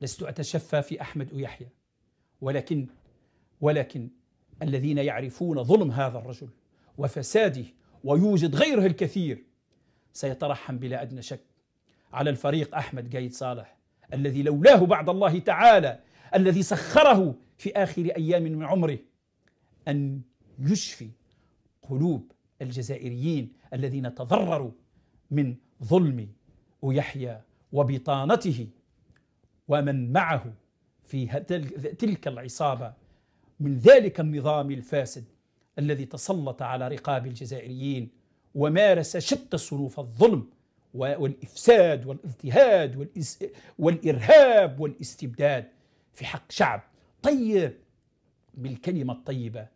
لست أتشفى في أحمد ويحيى ولكن ولكن الذين يعرفون ظلم هذا الرجل وفساده ويوجد غيره الكثير سيترحم بلا أدنى شك على الفريق أحمد قايد صالح الذي لولاه بعد الله تعالى الذي سخره في آخر أيام من عمره أن يشفي قلوب الجزائريين الذين تضرروا من ظلم ويحيى وبطانته ومن معه في تلك العصابة من ذلك النظام الفاسد الذي تسلط على رقاب الجزائريين ومارس شتى صنوف الظلم والإفساد والاضطهاد والإرهاب والاستبداد في حق شعب طيب بالكلمة الطيبة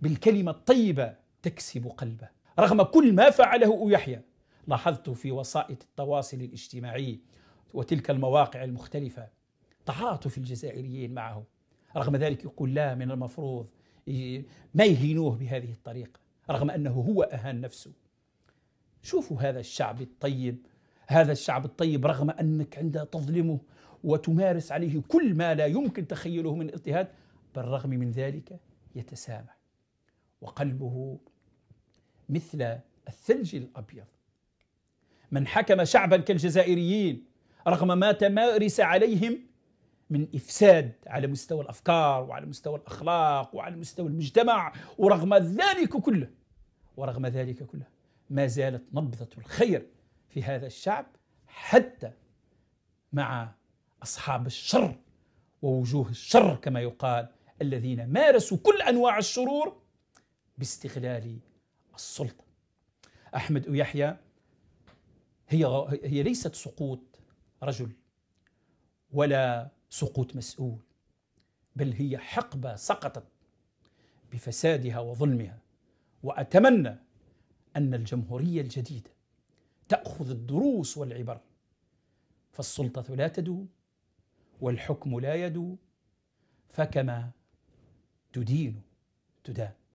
بالكلمة الطيبة تكسب قلبه رغم كل ما فعله يحيى لاحظت في وسائط التواصل الاجتماعي وتلك المواقع المختلفة تعاطف الجزائريين معه رغم ذلك يقول لا من المفروض ما يهينوه بهذه الطريقة رغم أنه هو أهان نفسه شوفوا هذا الشعب الطيب هذا الشعب الطيب رغم أنك عندها تظلمه وتمارس عليه كل ما لا يمكن تخيله من اضطهاد بالرغم من ذلك يتسامح وقلبه مثل الثلج الأبيض من حكم شعبا كالجزائريين رغم ما تمارس عليهم من إفساد على مستوى الأفكار وعلى مستوى الأخلاق وعلى مستوى المجتمع ورغم ذلك كله ورغم ذلك كله ما زالت نبضة الخير في هذا الشعب حتى مع أصحاب الشر ووجوه الشر كما يقال الذين مارسوا كل أنواع الشرور باستغلال السلطة أحمد يحيى هي هي ليست سقوط رجل ولا سقوط مسؤول بل هي حقبه سقطت بفسادها وظلمها واتمنى ان الجمهوريه الجديده تاخذ الدروس والعبر فالسلطه لا تدوم والحكم لا يدوم فكما تدين تدان